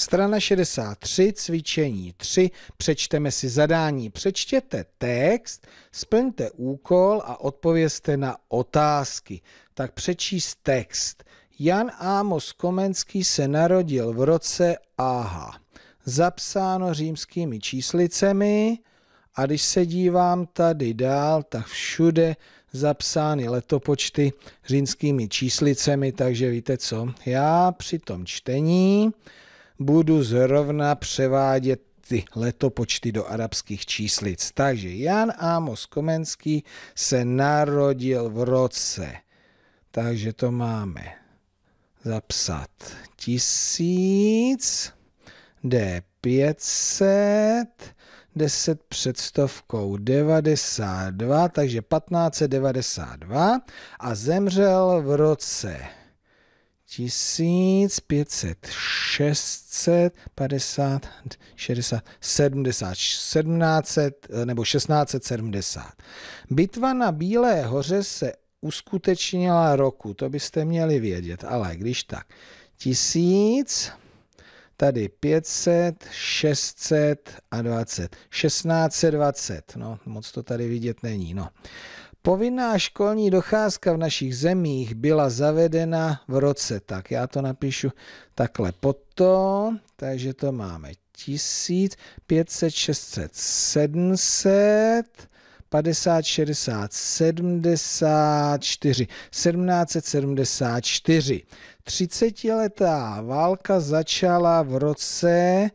Strana 63, cvičení 3, přečteme si zadání. Přečtěte text, splňte úkol a odpovězte na otázky. Tak přečíst text. Jan Amos Komenský se narodil v roce AH. Zapsáno římskými číslicemi a když se dívám tady dál, tak všude zapsány letopočty římskými číslicemi, takže víte co, já při tom čtení budu zrovna převádět ty letopočty do arabských číslic. Takže Jan Amos Komenský se narodil v roce. Takže to máme zapsat 1000 D500, 10 před stovkou 92, takže 1592 a zemřel v roce 1500, 600, 50, 60, 70, sedmnáct nebo 1670. Bitva na Bílé hoře se uskutečnila roku, to byste měli vědět, ale když tak, 1000, tady 500, šestset a šestnáct 1620, no moc to tady vidět není, no. Povinná školní docházka v našich zemích byla zavedena v roce, tak já to napíšu takhle potom, takže to máme 1500, 600, 700, 50, 60, 74, 1774. 30-letá válka začala v roce,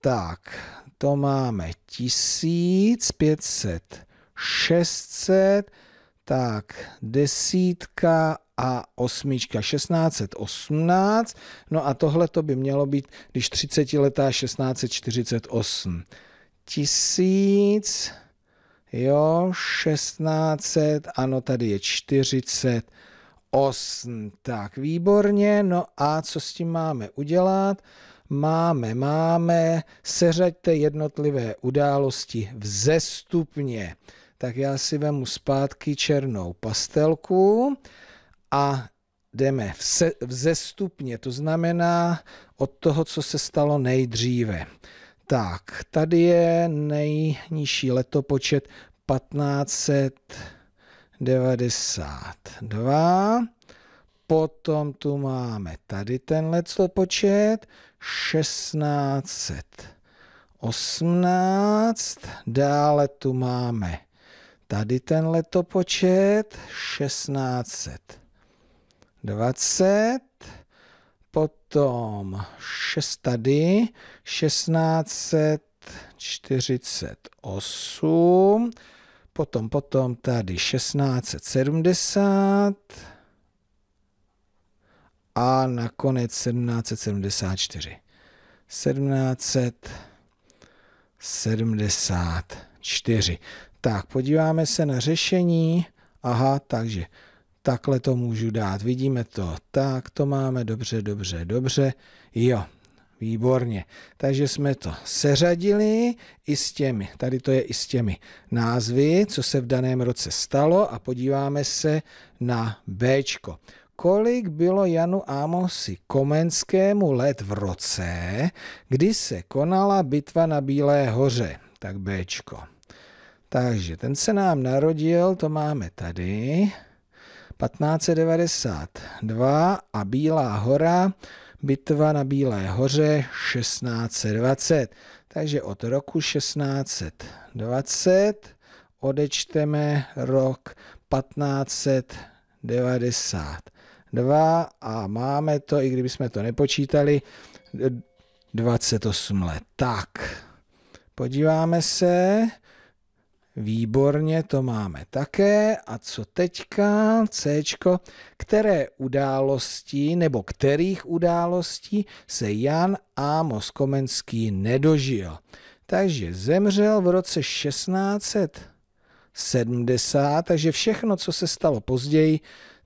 tak to máme 1500, 600, tak, desítka a osmička 1618. No a tohle to by mělo být, když 30 letá 1648. Tisíc, jo, 16, ano, tady je 48. Tak, výborně. No a co s tím máme udělat? Máme, máme, seřaďte jednotlivé události v zestupně tak já si vemu zpátky černou pastelku a jdeme vzestupně, to znamená od toho, co se stalo nejdříve. Tak, tady je nejnižší letopočet 1592. Potom tu máme tady ten letopočet 1618. Dále tu máme Tady ten letopočet 1620, potom 6 tady 1648, potom, potom tady 1670 a nakonec 1774. 1774. Tak, podíváme se na řešení. Aha, takže takhle to můžu dát. Vidíme to. Tak, to máme dobře, dobře, dobře. Jo, výborně. Takže jsme to seřadili i s těmi, tady to je i s těmi názvy, co se v daném roce stalo a podíváme se na B. Kolik bylo Janu Amosi Komenskému let v roce, kdy se konala bitva na Bílé hoře? Tak Bčko. Takže ten se nám narodil, to máme tady, 1592 a Bílá hora, bitva na Bílé hoře 1620. Takže od roku 1620 odečteme rok 1592 a máme to, i kdybychom to nepočítali, 28 let. Tak, podíváme se, Výborně, to máme také. A co teďka? C. Které události nebo kterých událostí se Jan a Moskomenský nedožil? Takže zemřel v roce 1670, takže všechno, co se stalo později,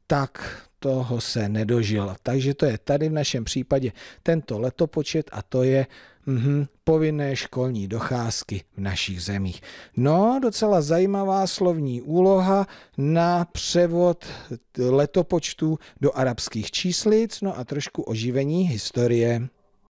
tak toho se nedožil. Takže to je tady v našem případě tento letopočet a to je Mhm, povinné školní docházky v našich zemích. No, docela zajímavá slovní úloha na převod letopočtů do arabských číslic, no a trošku oživení historie.